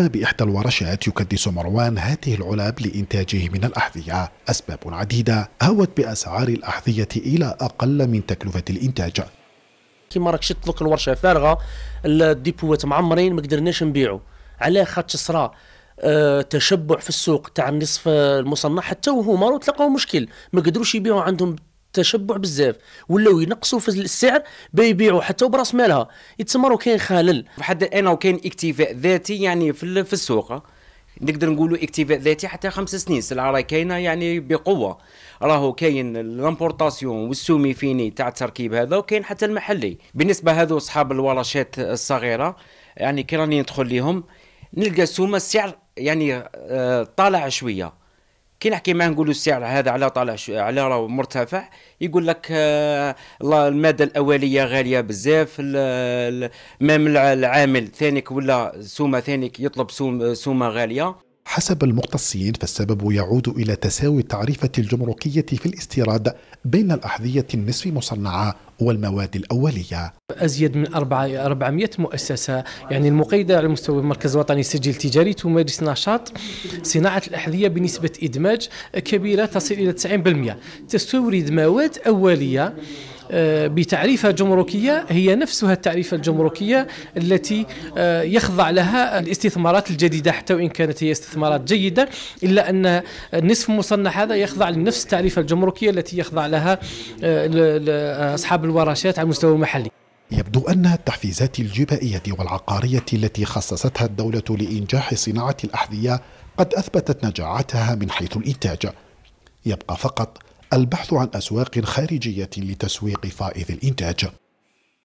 هنا بإحدى الورشات يكدس مروان هذه العلب لإنتاجه من الأحذية أسباب عديدة هوت بأسعار الأحذية إلى أقل من تكلفة الإنتاج كما راك شي تطلق الورشه فارغه الديبوات معمرين ما قدرناش نبيعوا علاه خاطش صرا أه تشبع في السوق تاع النصف المصنع حتى وهما راهو تلقاو مشكل ما قدروش يبيعوا عندهم التشبع بزاف ولاو ينقصوا في السعر بيبيعوا حتى براس مالها يتسمروا كاين خلل حد الان وكاين اكتفاء ذاتي يعني في السوق نقدر نقولوا اكتفاء ذاتي حتى خمس سنين السلعه راهي كاينه يعني بقوه راهو كاين الامبورطاسيون والسومي فيني تاع التركيب هذا وكاين حتى المحلي بالنسبه هذو اصحاب الورشات الصغيره يعني كي راني ندخل لهم نلقى السومه السعر يعني آه، طالع شويه كي نحكي ما نقولوا السعر هذا على طالع على راه مرتفع يقول لك آه، الماده الاوليه غاليه بزاف مام العامل ثانيك ولا سومه ثانيك يطلب سومه غاليه حسب المختصين فالسبب يعود إلى تساوي التعريفة الجمركية في الاستيراد بين الأحذية النصف مصنعة والمواد الأولية أزيد من 400 مؤسسة يعني المقيدة على مستوى المركز الوطني سجل التجاري تمارس نشاط صناعة الأحذية بنسبة إدماج كبيرة تصل إلى 90% تستورد مواد أولية آه، بتعريفة جمركية هي نفسها التعريفة الجمركية التي آه، يخضع لها الاستثمارات الجديدة حتى وإن كانت هي استثمارات جيدة إلا أن نصف المصنع هذا يخضع لنفس التعريفة الجمركية التي يخضع لها آه، أصحاب الورشات على المستوى المحلي يبدو أن التحفيزات الجبائية والعقارية التي خصصتها الدولة لإنجاح صناعة الأحذية قد أثبتت نجاعتها من حيث الإنتاج يبقى فقط البحث عن أسواق خارجية لتسويق فائض الإنتاج